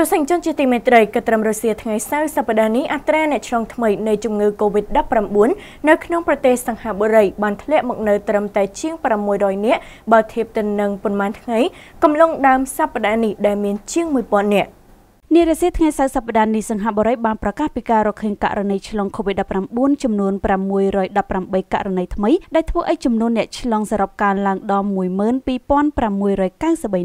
ទស្សនិកជនជាទីមេត្រីកត្រឹមរុស្ស៊ីថ្ងៃសៅរ៍សប្តាហ៍នេះអត្រាអ្នកឆ្លងថ្មីនៃជំងឺ Covid-19 នៅក្នុងប្រទេសសង្ហបុរី បានធ្លាក់មកនៅត្រឹមតែជាង600នាក់បើធៀបទៅនឹងប៉ុន្មានថ្ងៃកំឡុងដើមសប្តាហ៍នេះដែលមានជាង1000នាក់នារសៀលថ្ងៃសៅរ៍សប្តាហ៍នេះសង្ហបុរីបានប្រកាសពីការរកឃើញករណីឆ្លង COVID-19 ចំនួន618ករណីថ្មីដែលធ្វើឲ្យចំនួនអ្នកឆ្លងសរុបកើនឡើងដល់12693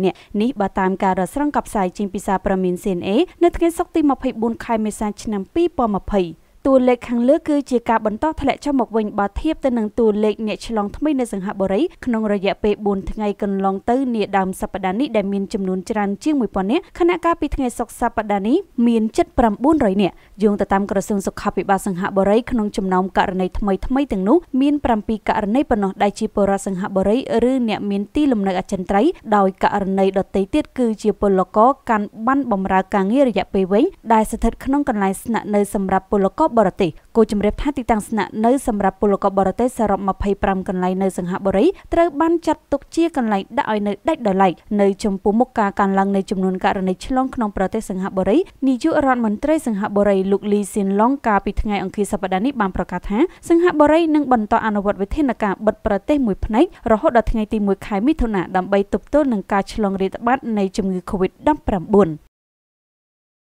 នាក់នេះបើតាមការរស្រង់កັບផ្សាយចេញពីសារព្រមាន CNA នៅថ្ងៃសុក្រទី24ខែមេសាឆ្នាំ2020តួលេខខាងលើគឺជាការបន្តធ្លាក់ចុះមកវិញបើធៀបទៅនឹងតួលេខអ្នកឆ្លងថ្មីនៅសិង្ហបុរីក្នុងរយៈពេល4ថ្ងៃកន្លងទៅនាដើមសប្តាហ៍នេះដែលមានចំនួនច្រើនជាង1000នាក់ខណៈកាលពីថ្ងៃសុក្រសប្តាហ៍នេះមានជិត900នាក់យោងទៅតាមក្រសួងសុខាភិបាលសិង្ហបុរីក្នុងចំណោមករណីថ្មីថ្មីទាំងនោះមាន7ករណីប៉ុណ្ណោះដែលជាពលរដ្ឋសិង្ហបុរីឬអ្នកមានទីលំនៅអចិន្ត្រៃយ៍ដោយករណីដទៃទៀតគឺជាពលករកាន់ប័ណ្ណបម្រើការងាររយៈពេលវែងដែលស្ថិតក្នុងកន្លែងស្នាក់នៅសម្រាប់ពលករបរទេសគូជំរាបថាទីតាំងស្នាក់នៅសម្រាប់ពលករបរទេសសរុប25កន្លែងនៅសង្ហបុរីត្រូវបានចាត់ទុកជាកន្លែងដាក់ឲ្យនៅដាច់ដោយឡែកនៅចំពោះមុខការកើនឡើងនៃចំនួនករណីឆ្លងក្នុងប្រទេសសង្ហបុរីនាយករដ្ឋមន្ត្រីសង្ហបុរីលោកលីសៀនឡុងកាលពីថ្ងៃអង្គារសប្តាហ៍នេះបានប្រកាសថាសង្ហបុរីនឹងបន្តអនុវត្តវិធានការបិទប្រទេសមួយផ្នែករហូតដល់ថ្ងៃទី1ខែមិថុនាដើម្បីទប់ទល់នឹងការឆ្លងរាលដាលនៃជំងឺ Covid-19